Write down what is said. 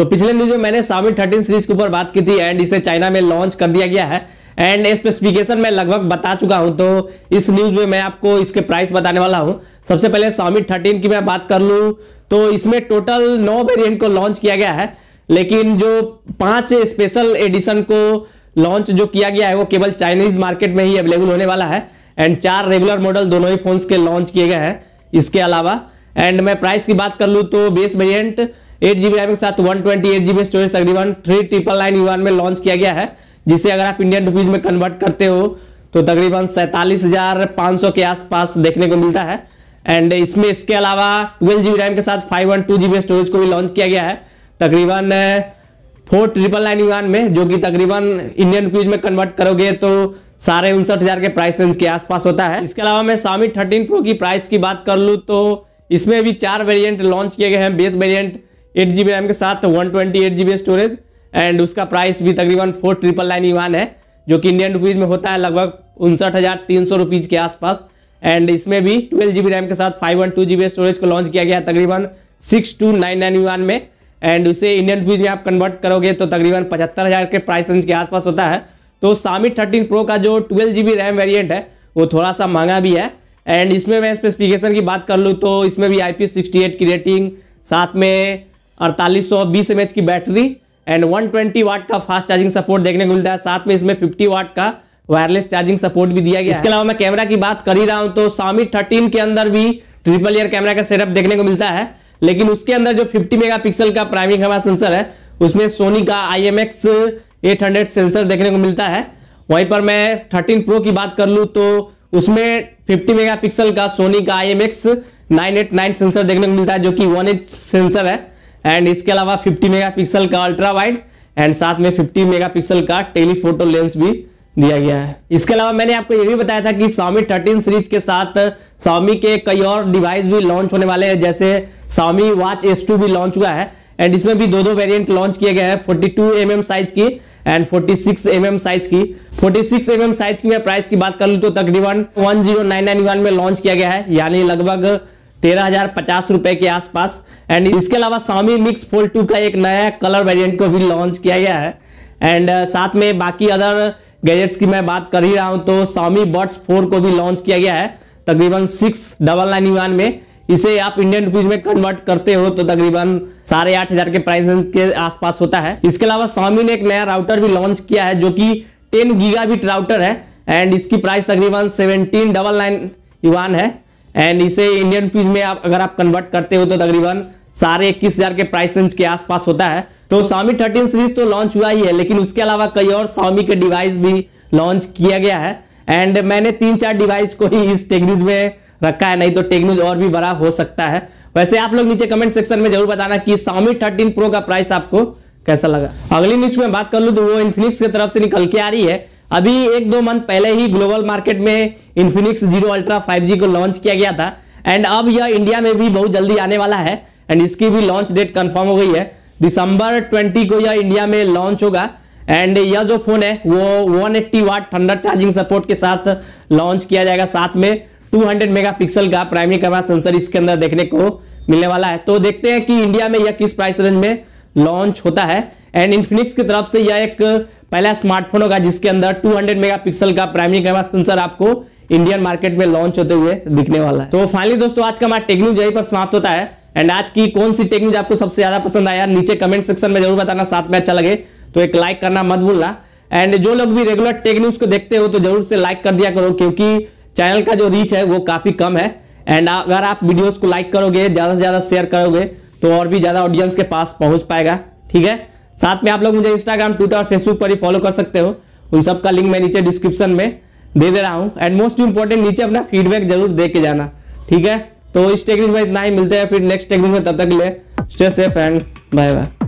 तो पिछले न्यूज में मैंने सामी थर्टीन सीरीज के ऊपर बात की थी एंड इसे चाइना में लॉन्च कर दिया गया है एंड स्पेसिफिकेशन मैं लगभग बता चुका हूं तो इस न्यूज में मैं आपको इसके प्राइस बताने वाला हूं सबसे पहले सामी थर्टीन की मैं बात कर लू तो इसमें टोटल नौ वेरियंट को लॉन्च किया गया है लेकिन जो पांच स्पेशल एडिशन को लॉन्च जो किया गया है वो केवल चाइनीज मार्केट में ही अवेलेबल होने वाला है एंड चार रेगुलर मॉडल दोनों ही फोन्स के लॉन्च किए गए हैं इसके अलावा एंड मैं प्राइस की बात कर लूँ तो base variant eight GB RAM के साथ one twenty eight GB storage तकरीबन थ्री ट्रिपल नाइन यून में लॉन्च किया गया है जिसे अगर आप इंडियन रुपीज में कन्वर्ट करते हो तो तकरीबन सैंतालीस हजार पाँच सौ के आसपास देखने को मिलता है एंड इसमें इसके अलावा ट्वेल्व जीबी रैम के साथ five one two GB storage को भी लॉन्च किया गया है तकरीबन फोर ट्रिपल नाइन यून में जो कि तकरीबन इंडियन रुपीज में कन्वर्ट करोगे तो साढ़े उनसठ हजार के प्राइस रेंज के आसपास होता है इसके अलावा मैं सामी थर्टीन प्रो की प्राइस की बात कर लूँ तो इसमें भी चार वेरियंट लॉन्च किए गए हैं base variant eight G B RAM के साथ one twenty eight G B storage and उसका प्राइस भी तकरीबन फोर ट्रिपल नाइन वन है जो कि इंडियन रुपीज़ में होता है लगभग उनसठ हज़ार तीन सौ रुपीज़ के आसपास एंड इसमें भी ट्वेल्व जी बी रैम के साथ five one two G B storage को लॉन्च किया गया तकरीबन six two nine nine one में एंड उसे इंडियन रुपीज़ में आप कन्वर्ट करोगे तो तकरीबन पचहत्तर हज़ार के प्राइस रेंज के आसपास होता है तो सामी थर्टीन प्रो का जो twelve G B RAM variant है वो थोड़ा सा महंगा भी है एंड इसमें मैं स्पेसिफिकेशन की बात कर लूँ तो इसमें भी आई पी सिक्सटी एट की रेटिंग साथ में अड़तालीस सौ बीस एम की बैटरी एंड 120 वाट का फास्ट चार्जिंग सपोर्ट देखने को मिलता है साथ में इसमें 50 वाट का वायरलेस चार्जिंग सपोर्ट भी दिया गया इसके अलावा मैं कैमरा की बात कर ही रहा हूं तो सामी थर्टीन के अंदर भी ट्रिपल ईयर कैमरा का सेटअप देखने को मिलता है लेकिन उसके अंदर जो 50 मेगापिक्सल का प्राइमरी कैमरा सेंसर है उसमें सोनी का आई एम एक्स सेंसर देखने को मिलता है वहीं पर मैं थर्टीन प्रो की बात कर लूँ तो उसमें फिफ्टी मेगा का सोनी का आई एम सेंसर देखने को मिलता है जो कि वन सेंसर है एंड इसके अलावा 50 मेगापिक्सल का अल्ट्रा वाइड एंड साथ में 50 मेगापिक्सल का टेलीफोटो लेंस भी दिया गया है इसके अलावा मैंने आपको यह भी बताया था कि स्वामी थर्टीन सीरीज के साथ स्वामी के कई और डिवाइस भी लॉन्च होने वाले हैं जैसे स्वामी वॉच एस भी लॉन्च हुआ है एंड इसमें भी दो दो वेरियंट लॉन्च किए गए हैं फोर्टी टू साइज की एंड 46 सिक्स mm साइज की 46 सिक्स mm साइज की मैं प्राइस की बात कर लूँ तो तकरीबन 10991 में लॉन्च किया गया है यानी लगभग तेरह हजार पचास रुपए के आसपास एंड इसके अलावा सामी मिक्स फोल टू का एक नया कलर वेरिएंट को भी लॉन्च किया गया है एंड uh, साथ में बाकी अदर गैजेट्स की मैं बात कर ही रहा हूं तो सामी बर्ड्स फोर को भी लॉन्च किया गया है तकरीबन सिक्स डबल नाइन वन में इसे आप इंडियन रुपीज में कन्वर्ट करते हो तो तकरीबन साढ़े आठ हजार के प्राइस के आसपास होता है इसके अलावा स्वामी ने एक नया राउटर भी लॉन्च किया है जो कि टेन गीगा राउटर है एंड इसकी प्राइस तकरीबन सेवनटीन डबल नाइन यून है एंड इसे इंडियन रुपीज में आप अगर आप कन्वर्ट करते हो तो तकरीबन सारे इक्कीस हजार के प्राइस रेंज के आसपास होता है तो स्वामी थर्टीन सीरीज तो लॉन्च हुआ ही है लेकिन उसके अलावा कई और स्वामी के डिवाइस भी लॉन्च किया गया है एंड मैंने तीन चार डिवाइस को ही इस टेक्नोज में रखा है नहीं तो टेक्नोज और भी बड़ा हो सकता है वैसे आप लोग नीचे कमेंट सेक्शन में जरूर बताना कि स्वामी थर्टीन प्रो का प्राइस आपको कैसा लगा अगली न्यूज में बात कर लू तो वो इन्फिनिक्स की तरफ से निकल के आ रही है अभी एक दो मंथ पहले ही ग्लोबल मार्केट में इन्फिनिक्स जीरो अल्ट्रा फाइव को लॉन्च किया गया था एंड अब यह इंडिया में भी बहुत जल्दी आने वाला है एंड इसकी भी लॉन्च डेट कन्फर्म हो गई है दिसंबर 20 को यह इंडिया में लॉन्च होगा एंड यह जो फोन है वो 180 वाट थंडर चार्जिंग सपोर्ट के साथ लॉन्च किया जाएगा साथ में 200 मेगापिक्सल का प्राइमरी कैमरा सेंसर इसके अंदर देखने को मिलने वाला है तो देखते हैं कि इंडिया में यह किस प्राइस रेंज में लॉन्च होता है एंड इन्फिनिक्स की तरफ से यह एक पहला स्मार्टफोन होगा जिसके अंदर 200 मेगापिक्सल का प्राइमरी कैमरा सेंसर आपको इंडियन मार्केट में लॉन्च होते हुए दिखने वाला है तो फाइनली दोस्तों आज का हमारा टेक्निक यही पर समाप्त होता है एंड आज की कौन सी टेक्निक आपको सबसे ज्यादा पसंद आया नीचे कमेंट सेक्शन में जरूर बताना साथ में अच्छा लगे तो एक लाइक करना मत भूलना एंड जो लोग भी रेगुलर टेक न्यूज को देखते हो तो जरूर से लाइक कर दिया करो क्योंकि चैनल का जो रीच है वो काफी कम है एंड अगर आप वीडियोस को लाइक करोगे ज्यादा से ज्यादा शेयर करोगे तो और भी ज्यादा ऑडियंस के पास पहुंच पाएगा ठीक है साथ में आप लोग मुझे इंस्टाग्राम ट्विटर और फेसबुक पर ही फॉलो कर सकते हो उन सब लिंक मैं नीचे डिस्क्रिप्शन में दे दे रहा हूँ एंड मोस्ट इंपॉर्टेंट नीचे अपना फीडबैक जरूर दे के जाना ठीक है तो इस टेक्निक में इतना ही मिलते हैं फिर नेक्स्ट टेक्निक में तब तक ले stay safe and bye bye